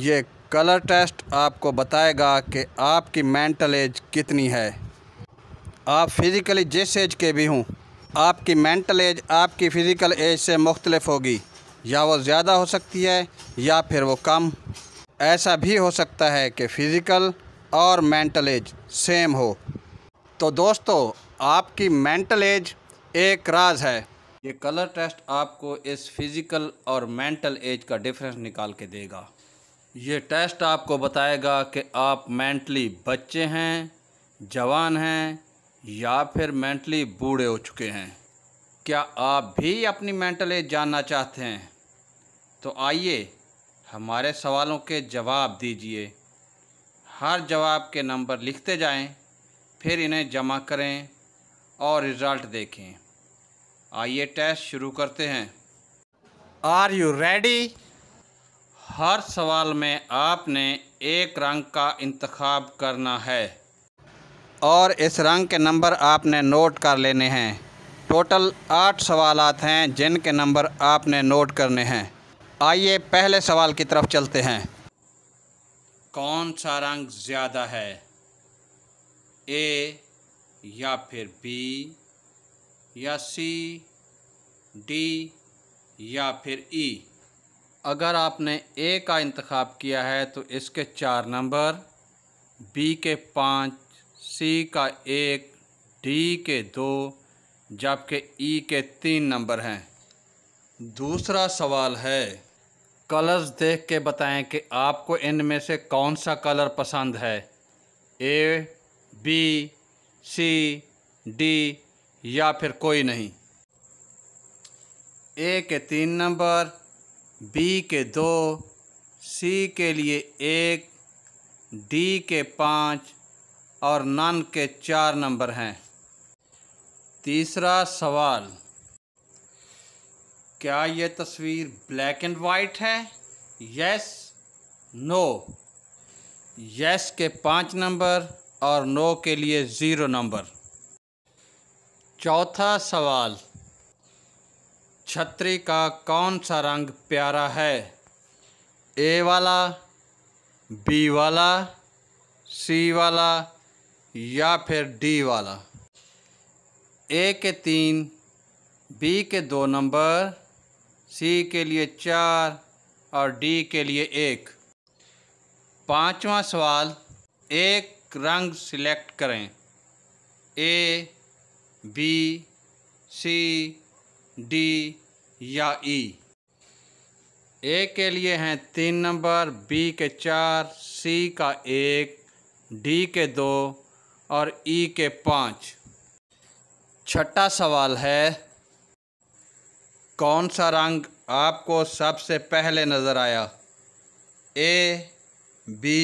ये colour test आपको बताएगा कि आपकी मेंटल एज कितनी है आप फिज़िकली जिस एज के भी हों आपकी मेंटल एज आपकी फ़िज़िकल एज से मुख्तलफ होगी या वो ज़्यादा हो सकती है या फिर वो कम ऐसा भी हो सकता है कि फ़िज़िकल और मेंटल एज सेम हो तो दोस्तों आपकी मेंटल एज एक राज है ये कलर टेस्ट आपको इस फिज़िकल और मेंटल एज का डिफरेंस निकाल के देगा ये टेस्ट आपको बताएगा कि आप मेंटली बच्चे हैं जवान हैं या फिर मेंटली बूढ़े हो चुके हैं क्या आप भी अपनी मेंटल एज जानना चाहते हैं तो आइए हमारे सवालों के जवाब दीजिए हर जवाब के नंबर लिखते जाएं, फिर इन्हें जमा करें और रिज़ल्ट देखें आइए टेस्ट शुरू करते हैं आर यू रेडी हर सवाल में आपने एक रंग का इंतखब करना है और इस रंग के नंबर आपने नोट कर लेने हैं टोटल आठ सवाल हैं जिनके नंबर आपने नोट करने हैं आइए पहले सवाल की तरफ चलते हैं कौन सा रंग ज़्यादा है ए या फिर बी या सी डी या फिर ई e? अगर आपने ए का इंतखब किया है तो इसके चार नंबर बी के पाँच सी का एक डी के दो जबकि ई e के तीन नंबर हैं दूसरा सवाल है कलर्स देख के बताएं कि आपको इनमें से कौन सा कलर पसंद है ए बी सी डी या फिर कोई नहीं ए के तीन नंबर बी के दो सी के लिए एक डी के पाँच और नन के चार नंबर हैं तीसरा सवाल क्या यह तस्वीर ब्लैक एंड वाइट है यस नो यस के पाँच नंबर और नो के लिए ज़ीरो नंबर चौथा सवाल छतरी का कौन सा रंग प्यारा है ए वाला बी वाला सी वाला या फिर डी वाला ए के तीन बी के दो नंबर सी के लिए चार और डी के लिए एक पांचवा सवाल एक रंग सिलेक्ट करें ए बी सी डी या ई ए के लिए हैं तीन नंबर बी के चार सी का एक डी के दो और ई के पाँच छठा सवाल है कौन सा रंग आपको सबसे पहले नज़र आया ए बी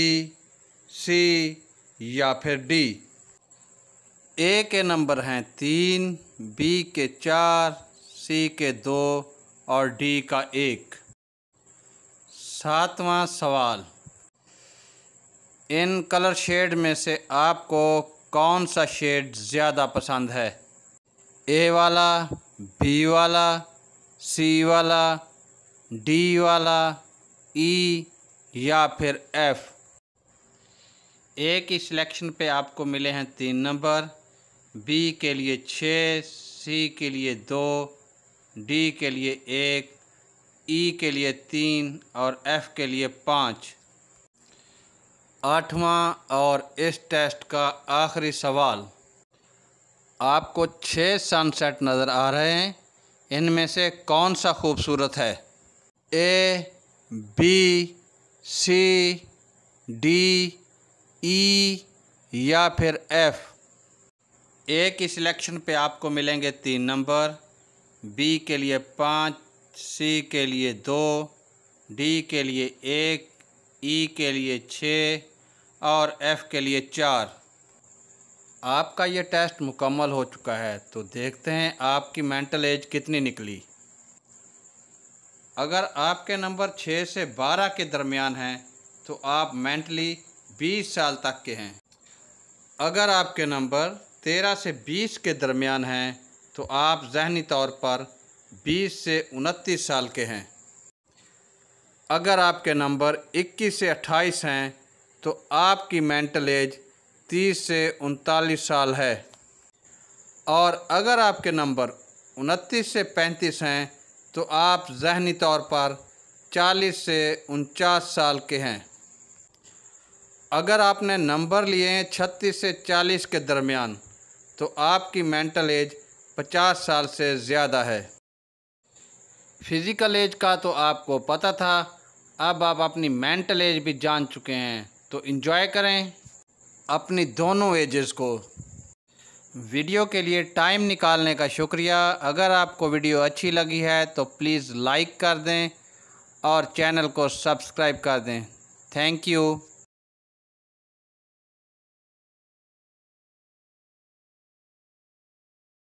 सी या फिर डी ए के नंबर हैं तीन बी के चार सी के दो और डी का एक सातवां सवाल इन कलर शेड में से आपको कौन सा शेड ज़्यादा पसंद है ए वाला बी वाला सी वाला डी वाला ई e, या फिर एफ़ ए की सिलेक्शन पे आपको मिले हैं तीन नंबर बी के लिए छः सी के लिए दो डी के लिए एक ई e के लिए तीन और एफ़ के लिए पाँच आठवां और इस टेस्ट का आखिरी सवाल आपको छः सनसेट नज़र आ रहे हैं इनमें से कौन सा खूबसूरत है A B C D E या फिर एफ़ ए की सिलेक्शन पे आपको मिलेंगे तीन नंबर बी के लिए पाँच सी के लिए दो डी के लिए एक ई e के लिए छः और एफ़ के लिए चार आपका ये टेस्ट मुकम्मल हो चुका है तो देखते हैं आपकी मेंटल एज कितनी निकली अगर आपके नंबर छः से बारह के दरमियान हैं तो आप मेंटली बीस साल तक के हैं अगर आपके नंबर तेरह से बीस के दरमियान हैं तो आप जहनी तौर पर 20 से उनतीस साल के हैं अगर आपके नंबर 21 से 28 हैं तो आपकी मेंटल एज 30 से उनतालीस साल है और अगर आपके नंबर उनतीस से पैंतीस हैं तो आप जहनी तौर पर 40 से उनचास साल के हैं अगर आपने नंबर लिए हैं छत्तीस से 40 के दरमियान तो आपकी मेंटल एज 50 साल से ज़्यादा है फिज़िकल एज का तो आपको पता था अब आप अपनी मेंटल एज भी जान चुके हैं तो इन्जॉय करें अपनी दोनों एजेस को वीडियो के लिए टाइम निकालने का शुक्रिया अगर आपको वीडियो अच्छी लगी है तो प्लीज़ लाइक कर दें और चैनल को सब्सक्राइब कर दें थैंक यू